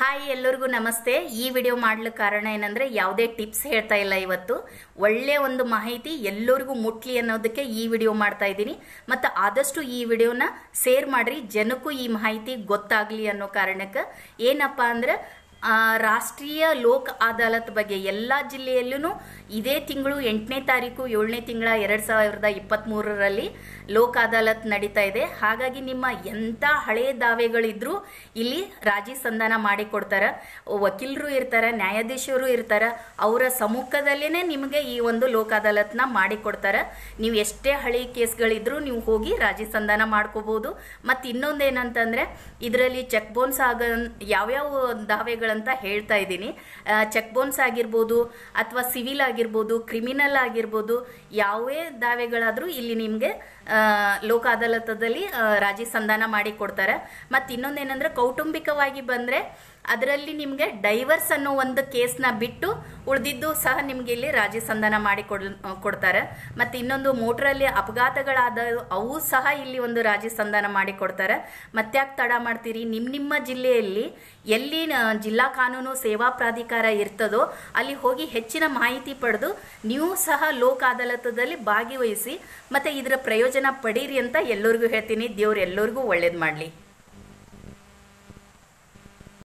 hi ಎಲ್ಲರಿಗೂ ನಮಸ್ತೆ ಈ ವಿಡಿಯೋ ಮಾಡ್ಲಿಕ್ಕೆ ಕಾರಣ ಏನಂದ್ರೆ ಯಾವುದೇ ಟಿಪ್ಸ್ ಹೇಳ್ತಾ ಇಲ್ಲ ಇವತ್ತು ಒಳ್ಳೆ ಒಂದು ಮಾಹಿತಿ ಎಲ್ಲರಿಗೂ ಮುಟ್ಲಿ ಅನ್ನೋದಕ್ಕೆ ಈ ವಿಡಿಯೋ ಮಾಡ್ತಾ ಇದ್ದೀನಿ ಮತ್ತು ಆದಷ್ಟು ಈ ವಿಡಿಯೋನ ಶೇರ್ ಮಾಡ್ರಿ ಜನಕ್ಕೂ ಈ ಮಾಹಿತಿ ಗೊತ್ತಾಗ್ಲಿ ಅನ್ನೋ ಕಾರಣಕ್ಕೆ ಏನಪ್ಪಾ ಅಂದ್ರೆ ರಾಷ್ಟ್ರೀಯ ಲೋಕ ಅದಾಲತ್ ಬಗ್ಗೆ ಎಲ್ಲ ಜಿಲ್ಲೆಯಲ್ಲೂ ಇದೇ ತಿಂಗಳು ಎಂಟನೇ ತಾರೀಕು ಏಳನೇ ತಿಂಗಳ ಎರಡು ಸಾವಿರದ ಮೂರರಲ್ಲಿ ಲೋಕ ಅದಾಲತ್ ನಡೀತಾ ಇದೆ ಹಾಗಾಗಿ ನಿಮ್ಮ ಎಂಥ ಹಳೆ ದಾವೆಗಳಿದ್ರೂ ಇಲ್ಲಿ ರಾಜಿ ಸಂಧಾನ ಮಾಡಿಕೊಡ್ತಾರೆ ವಕೀಲರು ಇರ್ತಾರೆ ನ್ಯಾಯಾಧೀಶರು ಇರ್ತಾರೆ ಅವರ ಸಮ್ಮುಖದಲ್ಲೇ ನಿಮಗೆ ಈ ಒಂದು ಲೋಕ ಅದಾಲತ್ನ ಮಾಡಿಕೊಡ್ತಾರೆ ನೀವು ಎಷ್ಟೇ ಹಳೆ ಕೇಸ್ಗಳಿದ್ರೂ ನೀವು ಹೋಗಿ ರಾಜಿ ಸಂಧಾನ ಮಾಡ್ಕೋಬಹುದು ಮತ್ತು ಇನ್ನೊಂದೇನಂತಂದ್ರೆ ಇದರಲ್ಲಿ ಚೆಕ್ ಬೋನ್ಸ್ ಆಗ ಯಾವ್ಯಾವ ದಾವೆಗಳು ಅಂತ ಹೇಳ್ತಾ ಇದ್ದೀನಿ ಚೆಕ್ ಬೋನ್ಸ್ ಆಗಿರ್ಬೋದು ಅಥವಾ ಸಿವಿಲ್ ಆಗಿರ್ಬೋದು ಕ್ರಿಮಿನಲ್ ಆಗಿರ್ಬೋದು ಯಾವೇ ದಾವೆಗಳಾದರೂ ಇಲ್ಲಿ ನಿಮಗೆ ಲೋಕ ಅದಾಲತದಲ್ಲಿ ರಾಜಿ ಸಂಧಾನ ಮಾಡಿ ಕೊಡ್ತಾರೆ ಮತ್ತು ಇನ್ನೊಂದೇನೆಂದರೆ ಕೌಟುಂಬಿಕವಾಗಿ ಬಂದರೆ ಅದರಲ್ಲಿ ನಿಮಗೆ ಡೈವರ್ಸ್ ಅನ್ನೋ ಒಂದು ಕೇಸ್ನ ಬಿಟ್ಟು ಉಳಿದಿದ್ದು ಸಹ ನಿಮಗೆ ಇಲ್ಲಿ ರಾಜಿ ಸಂಧಾನ ಮಾಡಿ ಕೊಡ್ ಕೊಡ್ತಾರೆ ಮತ್ತು ಇನ್ನೊಂದು ಮೋಟ್ರಲ್ಲಿ ಅಪಘಾತಗಳಾದ ಅವು ಸಹ ಇಲ್ಲಿ ಒಂದು ರಾಜಿ ಸಂಧಾನ ಮಾಡಿ ಕೊಡ್ತಾರೆ ಮತ್ತೆ ತಡ ಮಾಡ್ತೀರಿ ನಿಮ್ಮ ನಿಮ್ಮ ಜಿಲ್ಲೆಯಲ್ಲಿ ಎಲ್ಲಿ ಜಿಲ್ಲಾ ಜಿಲ್ಲಾ ಕಾನೂನು ಸೇವಾ ಪ್ರಾಧಿಕಾರ ಇರ್ತದೋ ಅಲ್ಲಿ ಹೋಗಿ ಹೆಚ್ಚಿನ ಮಾಹಿತಿ ಪಡೆದು ನೀವು ಸಹ ಲೋಕ ಅದಾಲತದಲ್ಲಿ ಭಾಗಿವಹಿಸಿ ಮತ್ತೆ ಇದರ ಪ್ರಯೋಜನ ಪಡೀರಿ ಅಂತ ಎಲ್ಲರಿಗೂ ಹೇಳ್ತೀನಿ ದೇವ್ರು ಎಲ್ಲರಿಗೂ ಒಳ್ಳೇದು ಮಾಡಲಿ